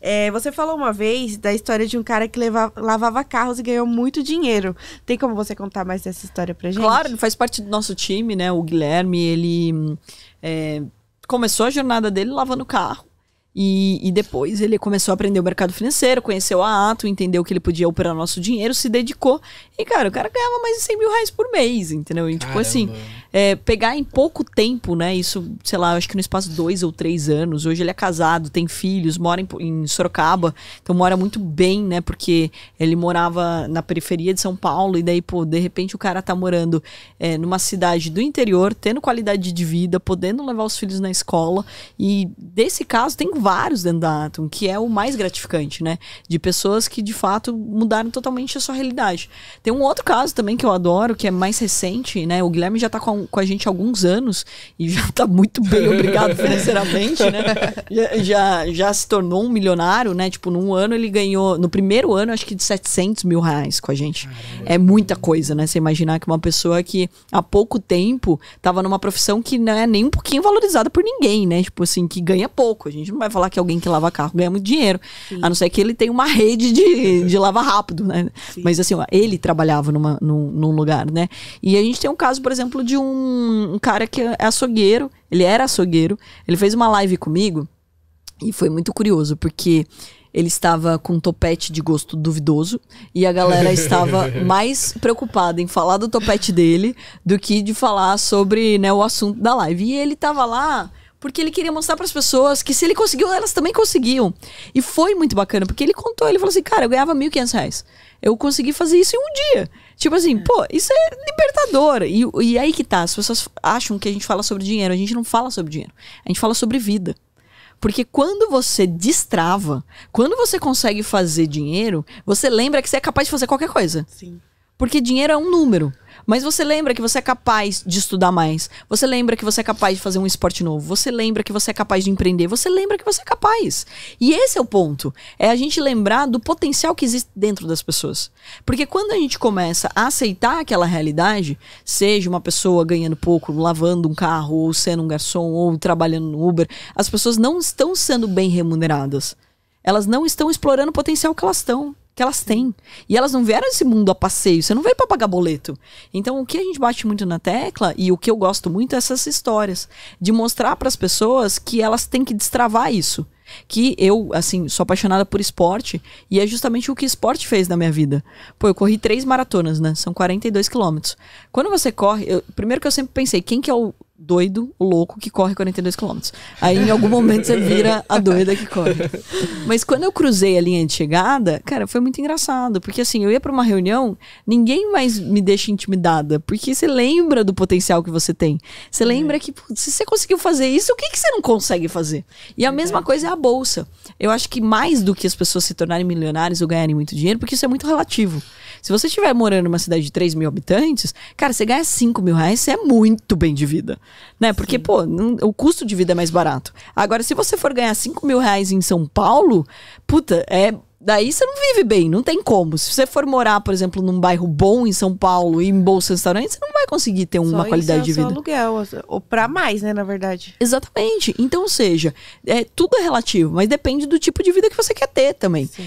É, você falou uma vez da história de um cara que lavava carros e ganhou muito dinheiro. Tem como você contar mais dessa história pra gente? Claro, ele faz parte do nosso time, né? O Guilherme, ele hum, é, começou a jornada dele lavando carro. E, e, depois ele começou a aprender o mercado financeiro, conheceu a Ato, entendeu que ele podia operar nosso dinheiro, se dedicou. E, cara, o cara ganhava mais de 100 mil reais por mês, entendeu? E, tipo assim, é, pegar em pouco tempo, né? Isso, sei lá, acho que no espaço de dois ou três anos. Hoje ele é casado, tem filhos, mora em, em Sorocaba, então mora muito bem, né? Porque ele morava na periferia de São Paulo, e daí, pô, de repente o cara tá morando é, numa cidade do interior, tendo qualidade de vida, podendo levar os filhos na escola. E desse caso, tem vários dentro da Atom, que é o mais gratificante, né? De pessoas que de fato mudaram totalmente a sua realidade. Tem um outro caso também que eu adoro, que é mais recente, né? O Guilherme já tá com a, com a gente há alguns anos e já tá muito bem, obrigado financeiramente, né? Já, já, já, se tornou um milionário, né? Tipo, num ano ele ganhou, no primeiro ano, acho que de 700 mil reais com a gente. É muita coisa, né? Você imaginar que uma pessoa que há pouco tempo tava numa profissão que não é nem um pouquinho valorizada por ninguém, né? Tipo assim, que ganha pouco. A gente não vai falar que é alguém que lava carro ganha muito dinheiro. Sim. A não ser que ele tem uma rede de, de lava rápido, né? Sim. Mas assim, ele trabalhava numa, num, num, lugar, né? E a gente tem um caso, por exemplo, de um, um cara que é açougueiro, ele era açougueiro, ele fez uma live comigo e foi muito curioso, porque ele estava com um topete de gosto duvidoso e a galera estava mais preocupada em falar do topete dele do que de falar sobre né, o assunto da live. E ele estava lá porque ele queria mostrar para as pessoas que se ele conseguiu, elas também conseguiam. E foi muito bacana, porque ele contou, ele falou assim, cara, eu ganhava 1.500 reais. Eu consegui fazer isso em um dia. Tipo assim, é. pô, isso é libertador. E, e aí que tá, as pessoas acham que a gente fala sobre dinheiro. A gente não fala sobre dinheiro. A gente fala sobre vida. Porque quando você destrava, quando você consegue fazer dinheiro, você lembra que você é capaz de fazer qualquer coisa. Sim. Porque dinheiro é um número. Mas você lembra que você é capaz de estudar mais. Você lembra que você é capaz de fazer um esporte novo. Você lembra que você é capaz de empreender. Você lembra que você é capaz. E esse é o ponto. É a gente lembrar do potencial que existe dentro das pessoas. Porque quando a gente começa a aceitar aquela realidade, seja uma pessoa ganhando pouco, lavando um carro, ou sendo um garçom, ou trabalhando no Uber, as pessoas não estão sendo bem remuneradas. Elas não estão explorando o potencial que elas estão que elas têm. E elas não vieram desse mundo a passeio, você não veio para pagar boleto. Então, o que a gente bate muito na tecla e o que eu gosto muito é essas histórias, de mostrar para as pessoas que elas têm que destravar isso. Que eu, assim, sou apaixonada por esporte e é justamente o que esporte fez na minha vida. Pô, eu corri três maratonas, né? São 42 quilômetros. Quando você corre, eu, primeiro que eu sempre pensei, quem que é o doido, louco, que corre 42 km. Aí em algum momento você vira a doida que corre. Mas quando eu cruzei a linha de chegada, cara, foi muito engraçado. Porque assim, eu ia para uma reunião, ninguém mais me deixa intimidada. Porque você lembra do potencial que você tem. Você é. lembra que se você conseguiu fazer isso, o que, que você não consegue fazer? E a mesma coisa é a bolsa. Eu acho que mais do que as pessoas se tornarem milionárias ou ganharem muito dinheiro, porque isso é muito relativo. Se você estiver morando numa cidade de 3 mil habitantes, cara, você ganha 5 mil reais, você é muito bem de vida. Né? Porque, Sim. pô, não, o custo de vida é mais barato. Agora, se você for ganhar 5 mil reais em São Paulo, puta, é daí você não vive bem, não tem como. Se você for morar, por exemplo, num bairro bom em São Paulo e em bons restaurantes, você não vai conseguir ter uma só qualidade é de vida. Só aluguel, ou para mais, né, na verdade. Exatamente. Então, ou seja, é, tudo é relativo, mas depende do tipo de vida que você quer ter também. Sim.